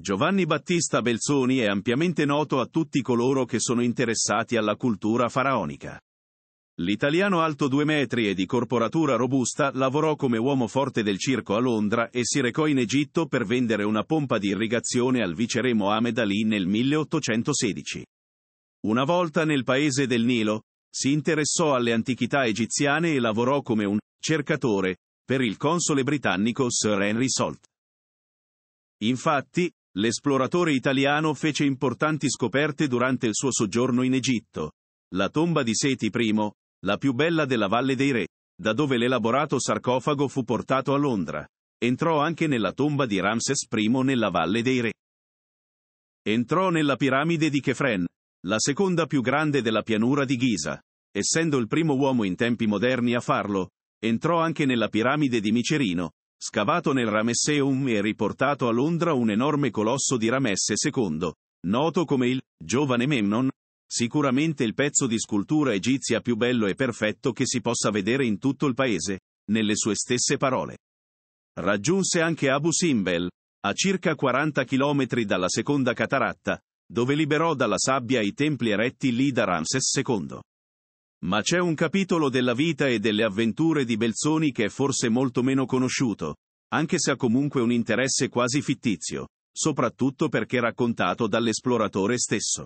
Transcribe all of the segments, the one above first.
Giovanni Battista Belzoni è ampiamente noto a tutti coloro che sono interessati alla cultura faraonica. L'italiano alto due metri e di corporatura robusta lavorò come uomo forte del circo a Londra e si recò in Egitto per vendere una pompa di irrigazione al viceré Mohamed Ali nel 1816. Una volta nel paese del Nilo, si interessò alle antichità egiziane e lavorò come un cercatore per il console britannico Sir Henry Salt. Infatti, L'esploratore italiano fece importanti scoperte durante il suo soggiorno in Egitto. La tomba di Seti I, la più bella della Valle dei Re, da dove l'elaborato sarcofago fu portato a Londra. Entrò anche nella tomba di Ramses I nella Valle dei Re. Entrò nella piramide di Kefren, la seconda più grande della pianura di Giza. Essendo il primo uomo in tempi moderni a farlo, entrò anche nella piramide di Micerino, Scavato nel Ramesseum e riportato a Londra un enorme colosso di Ramesse II, noto come il giovane Memnon, sicuramente il pezzo di scultura egizia più bello e perfetto che si possa vedere in tutto il paese, nelle sue stesse parole. Raggiunse anche Abu Simbel, a circa 40 km dalla seconda cataratta, dove liberò dalla sabbia i templi eretti lì da Ramses II. Ma c'è un capitolo della vita e delle avventure di Belzoni che è forse molto meno conosciuto, anche se ha comunque un interesse quasi fittizio, soprattutto perché raccontato dall'esploratore stesso.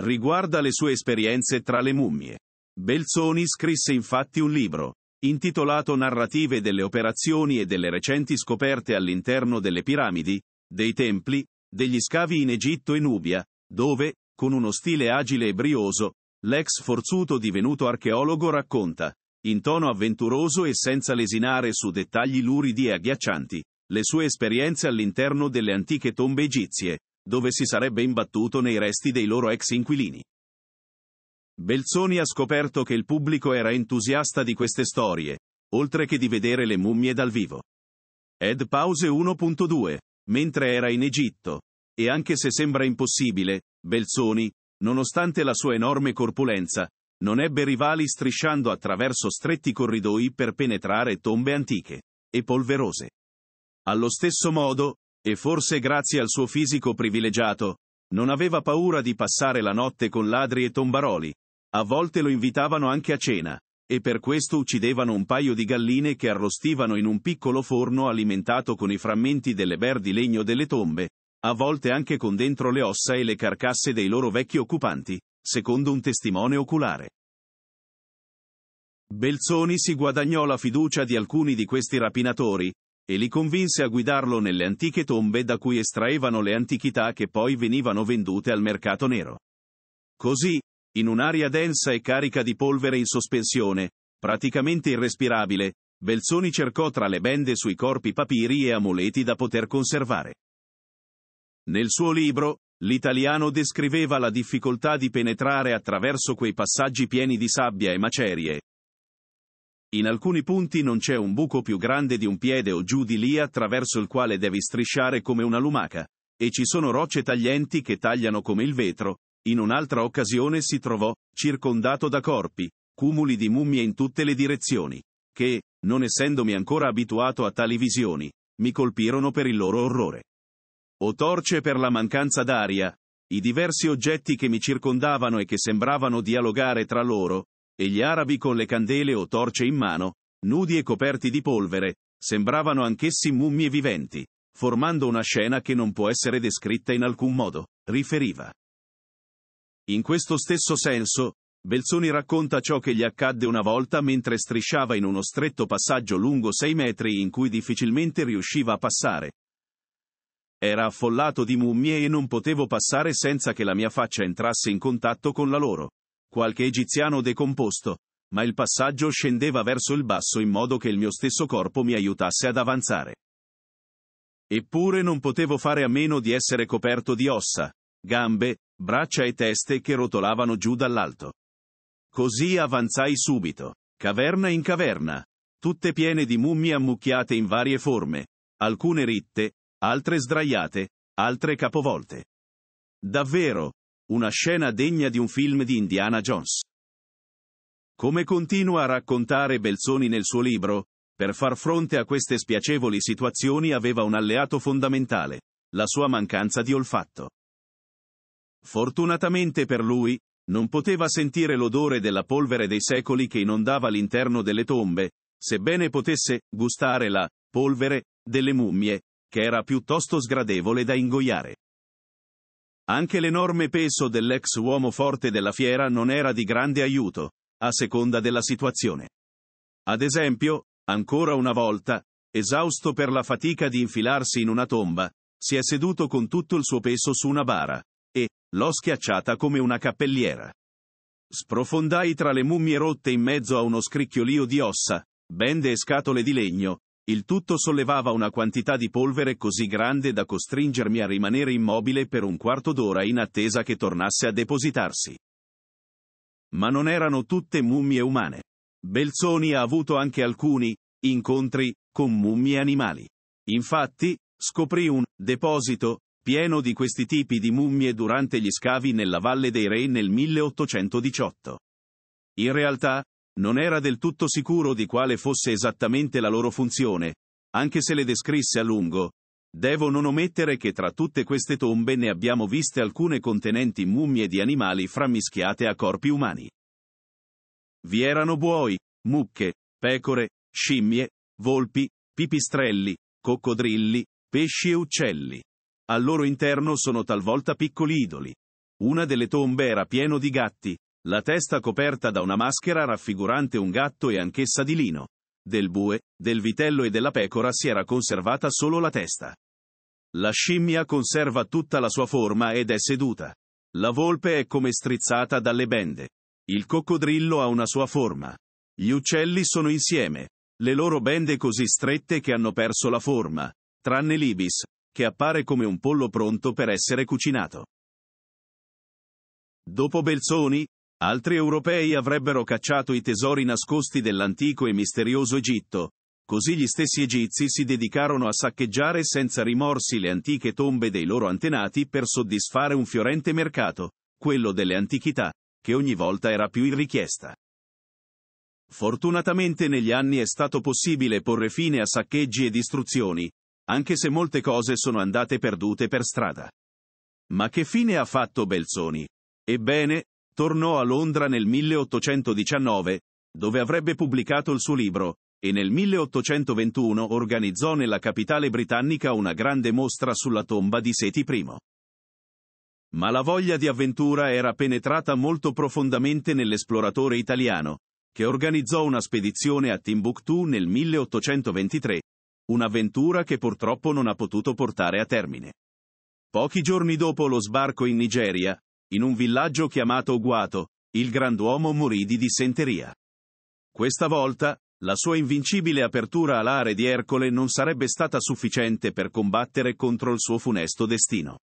Riguarda le sue esperienze tra le mummie. Belzoni scrisse infatti un libro, intitolato Narrative delle operazioni e delle recenti scoperte all'interno delle piramidi, dei templi, degli scavi in Egitto e Nubia, dove, con uno stile agile e brioso, L'ex forzuto divenuto archeologo racconta, in tono avventuroso e senza lesinare su dettagli luridi e agghiaccianti, le sue esperienze all'interno delle antiche tombe egizie, dove si sarebbe imbattuto nei resti dei loro ex inquilini. Belzoni ha scoperto che il pubblico era entusiasta di queste storie, oltre che di vedere le mummie dal vivo. Ed Pause 1.2, mentre era in Egitto, e anche se sembra impossibile, Belzoni, nonostante la sua enorme corpulenza, non ebbe rivali strisciando attraverso stretti corridoi per penetrare tombe antiche e polverose. Allo stesso modo, e forse grazie al suo fisico privilegiato, non aveva paura di passare la notte con ladri e tombaroli, a volte lo invitavano anche a cena, e per questo uccidevano un paio di galline che arrostivano in un piccolo forno alimentato con i frammenti delle ber legno delle tombe, a volte anche con dentro le ossa e le carcasse dei loro vecchi occupanti, secondo un testimone oculare. Belzoni si guadagnò la fiducia di alcuni di questi rapinatori, e li convinse a guidarlo nelle antiche tombe da cui estraevano le antichità che poi venivano vendute al mercato nero. Così, in un'aria densa e carica di polvere in sospensione, praticamente irrespirabile, Belzoni cercò tra le bende sui corpi papiri e amuleti da poter conservare. Nel suo libro, l'italiano descriveva la difficoltà di penetrare attraverso quei passaggi pieni di sabbia e macerie. In alcuni punti non c'è un buco più grande di un piede o giù di lì attraverso il quale devi strisciare come una lumaca, e ci sono rocce taglienti che tagliano come il vetro, in un'altra occasione si trovò, circondato da corpi, cumuli di mummie in tutte le direzioni, che, non essendomi ancora abituato a tali visioni, mi colpirono per il loro orrore o torce per la mancanza d'aria, i diversi oggetti che mi circondavano e che sembravano dialogare tra loro, e gli arabi con le candele o torce in mano, nudi e coperti di polvere, sembravano anch'essi mummie viventi, formando una scena che non può essere descritta in alcun modo, riferiva. In questo stesso senso, Belzoni racconta ciò che gli accadde una volta mentre strisciava in uno stretto passaggio lungo sei metri in cui difficilmente riusciva a passare, era affollato di mummie e non potevo passare senza che la mia faccia entrasse in contatto con la loro. Qualche egiziano decomposto, ma il passaggio scendeva verso il basso in modo che il mio stesso corpo mi aiutasse ad avanzare. Eppure non potevo fare a meno di essere coperto di ossa, gambe, braccia e teste che rotolavano giù dall'alto. Così avanzai subito, caverna in caverna, tutte piene di mummie ammucchiate in varie forme, alcune ritte, altre sdraiate, altre capovolte. Davvero, una scena degna di un film di Indiana Jones. Come continua a raccontare Belzoni nel suo libro, per far fronte a queste spiacevoli situazioni aveva un alleato fondamentale, la sua mancanza di olfatto. Fortunatamente per lui, non poteva sentire l'odore della polvere dei secoli che inondava l'interno delle tombe, sebbene potesse gustare la polvere delle mummie, che era piuttosto sgradevole da ingoiare. Anche l'enorme peso dell'ex uomo forte della fiera non era di grande aiuto, a seconda della situazione. Ad esempio, ancora una volta, esausto per la fatica di infilarsi in una tomba, si è seduto con tutto il suo peso su una bara, e, l'ho schiacciata come una cappelliera. Sprofondai tra le mummie rotte in mezzo a uno scricchiolio di ossa, bende e scatole di legno, il tutto sollevava una quantità di polvere così grande da costringermi a rimanere immobile per un quarto d'ora in attesa che tornasse a depositarsi. Ma non erano tutte mummie umane. Belzoni ha avuto anche alcuni incontri con mummie animali. Infatti, scoprì un deposito pieno di questi tipi di mummie durante gli scavi nella Valle dei Re nel 1818. In realtà, non era del tutto sicuro di quale fosse esattamente la loro funzione, anche se le descrisse a lungo. Devo non omettere che tra tutte queste tombe ne abbiamo viste alcune contenenti mummie di animali frammischiate a corpi umani. Vi erano buoi, mucche, pecore, scimmie, volpi, pipistrelli, coccodrilli, pesci e uccelli. Al loro interno sono talvolta piccoli idoli. Una delle tombe era pieno di gatti, la testa coperta da una maschera raffigurante un gatto e anch'essa di lino. Del bue, del vitello e della pecora si era conservata solo la testa. La scimmia conserva tutta la sua forma ed è seduta. La volpe è come strizzata dalle bende. Il coccodrillo ha una sua forma. Gli uccelli sono insieme, le loro bende così strette che hanno perso la forma, tranne l'ibis, che appare come un pollo pronto per essere cucinato. Dopo Belzoni, Altri europei avrebbero cacciato i tesori nascosti dell'antico e misterioso Egitto. Così gli stessi egizi si dedicarono a saccheggiare senza rimorsi le antiche tombe dei loro antenati per soddisfare un fiorente mercato, quello delle antichità, che ogni volta era più in richiesta. Fortunatamente negli anni è stato possibile porre fine a saccheggi e distruzioni, anche se molte cose sono andate perdute per strada. Ma che fine ha fatto Belzoni? Ebbene, tornò a Londra nel 1819, dove avrebbe pubblicato il suo libro, e nel 1821 organizzò nella capitale britannica una grande mostra sulla tomba di Seti I. Ma la voglia di avventura era penetrata molto profondamente nell'esploratore italiano, che organizzò una spedizione a Timbuktu nel 1823, un'avventura che purtroppo non ha potuto portare a termine. Pochi giorni dopo lo sbarco in Nigeria, in un villaggio chiamato Guato, il grand'uomo morì di dissenteria. Questa volta, la sua invincibile apertura alare di Ercole non sarebbe stata sufficiente per combattere contro il suo funesto destino.